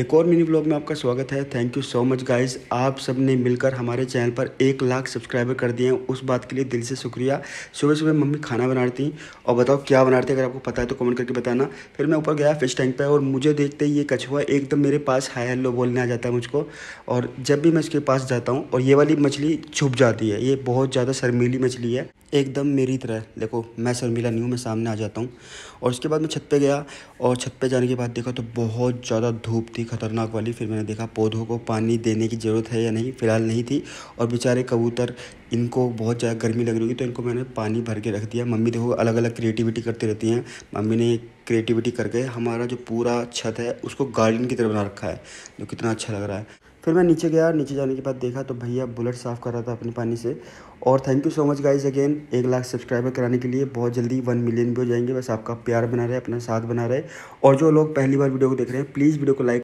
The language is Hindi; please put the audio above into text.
एक और मिनी ब्लॉग में आपका स्वागत है thank you so much guys आप सब ने मिलकर हमारे चैनल पर एक लाख सब्सक्राइबर कर दिए हैं उस बात के लिए दिल से शुक्रिया सुबह सुबह मम्मी खाना बना रही थी और बताओ क्या बना रही अगर आपको पता है तो कमेंट करके बताना फिर मैं ऊपर गया फिश टैंक पर और मुझे देखते ही ये कछुआ एकदम मेरे पास हाई हेलो बोलने आ जाता है मुझको और जब भी मैं उसके पास जाता हूँ और ये वाली मछली छुप जाती है ये बहुत ज़्यादा शर्मीली मछली है एकदम मेरी तरह देखो मैं शर्मिला नहीं हूँ मैं सामने आ जाता हूँ और उसके बाद मैं छत पे गया और छत पे जाने के बाद देखा तो बहुत ज़्यादा धूप थी ख़तरनाक वाली फिर मैंने देखा पौधों को पानी देने की ज़रूरत है या नहीं फ़िलहाल नहीं थी और बेचारे कबूतर इनको बहुत ज़्यादा गर्मी लग रही होगी तो इनको मैंने पानी भर के रख दिया मम्मी देखो अलग अलग क्रिएटिविटी करती रहती हैं मम्मी ने क्रिएटिविटी करके हमारा जो पूरा छत है उसको गार्डन की तरह बना रखा है जो कितना अच्छा लग रहा है फिर मैं नीचे गया नीचे जाने के बाद देखा तो भैया बुलेट साफ़ कर रहा था अपने पानी से और thank you so much guys again एक लाख सब्सक्राइबर कराने के लिए बहुत जल्दी वन मिलियन भी हो जाएंगे बस आपका प्यार बना रहे अपना साथ बना रहे और जो लोग पहली बार वीडियो को देख रहे हैं प्लीज़ वीडियो को लाइक